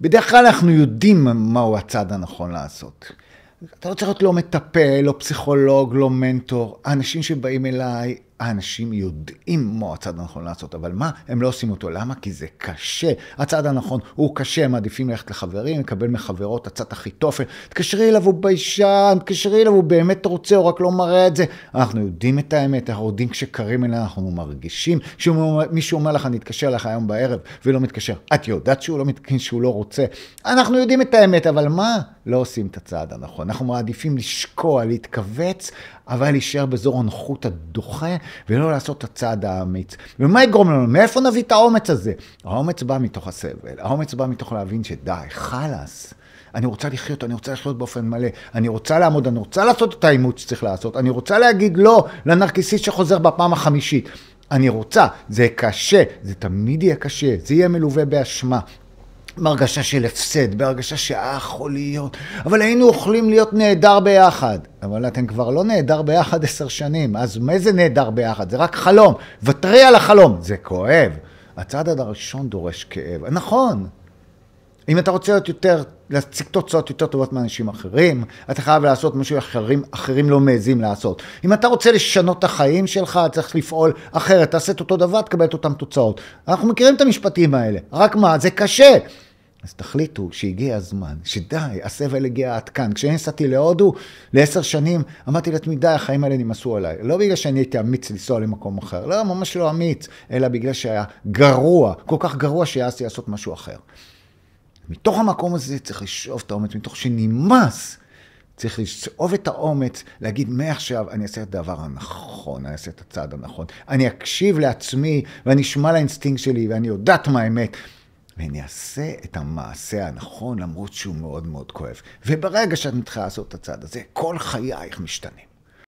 בדרך כלל אנחנו יודעים מהו הצעד הנכון לעשות. אתה לא צריך להיות לא מטפל, לא פסיכולוג, לא מנטור. האנשים שבאים אליי האנשים יודעים מה הצעד הנכון לעשות, אבל מה, הם לא עושים אותו. למה? כי זה קשה. הצעד הנכון הוא קשה, הם מעדיפים ללכת לחברים, לקבל מחברות הצעת הכי טופל. תקשרי אליו, הוא ביישן, תקשרי אליו, הוא באמת רוצה, הוא רק לא מראה את זה. אנחנו יודעים את האמת, אנחנו יודעים כשקרים אלינו, אנחנו מרגישים. כשמישהו אומר לך, אני אתקשר לך היום בערב, ולא מתקשר, את יודעת שהוא לא, מת... שהוא לא רוצה. אנחנו יודעים את האמת, אבל מה? לא עושים את הצעד הנכון. אנחנו מעדיפים לשקוע, להתכווץ, אבל להישאר באזור הנוחות הדוחה. ולא לעשות את הצעד האמיץ. ומה יגרום לנו? מאיפה נביא את האומץ הזה? האומץ בא מתוך הסבל, האומץ בא מתוך להבין שדי, חלאס. אני רוצה לחיות, אני רוצה לחיות באופן מלא, אני רוצה לעמוד, אני רוצה לעשות את העימות שצריך לעשות, אני רוצה להגיד לא לנרקיסיסט שחוזר בפעם החמישית. אני רוצה, זה קשה, זה תמיד יהיה קשה, זה יהיה מלווה באשמה, בהרגשה של הפסד, בהרגשה שאה יכול להיות, אבל היינו אוכלים להיות נהדר ביחד. אבל אתם כבר לא נהדר ביחד עשר שנים, אז מה זה נהדר ביחד? זה רק חלום, ותרי על החלום, זה כואב. הצעד הראשון דורש כאב. נכון, אם אתה רוצה להיות יותר, להציג תוצאות יותר טובות מאנשים אחרים, אתה חייב לעשות משהו שאחרים אחרים לא מעזים לעשות. אם אתה רוצה לשנות את החיים שלך, צריך לפעול אחרת, תעשה את אותו דבר, תקבל את אותן תוצאות. אנחנו מכירים את המשפטים האלה, רק מה, זה קשה. אז תחליטו שהגיע הזמן, שדי, הסבל הגיע עד כאן. כשאני נסעתי להודו לעשר שנים, אמרתי לעצמי, די, החיים האלה נמאסו עליי. לא בגלל שאני הייתי אמיץ לנסוע למקום אחר, לא, ממש לא אמיץ, אלא בגלל שהיה גרוע, כל כך גרוע שהעזתי לעשות משהו אחר. מתוך המקום הזה צריך לשאוב את האומץ, מתוך שנמאס, צריך לשאוב את האומץ, להגיד, מעכשיו אני אעשה את הדבר הנכון, אני אעשה את הצעד הנכון. אני אקשיב לעצמי, ואני אשמע לאינסטינקט שלי, ואני יודעת מה האמת. ואני אעשה את המעשה הנכון למרות שהוא מאוד מאוד כואב. וברגע שאת מתחילה לעשות את הצעד הזה, כל חייך משתנים.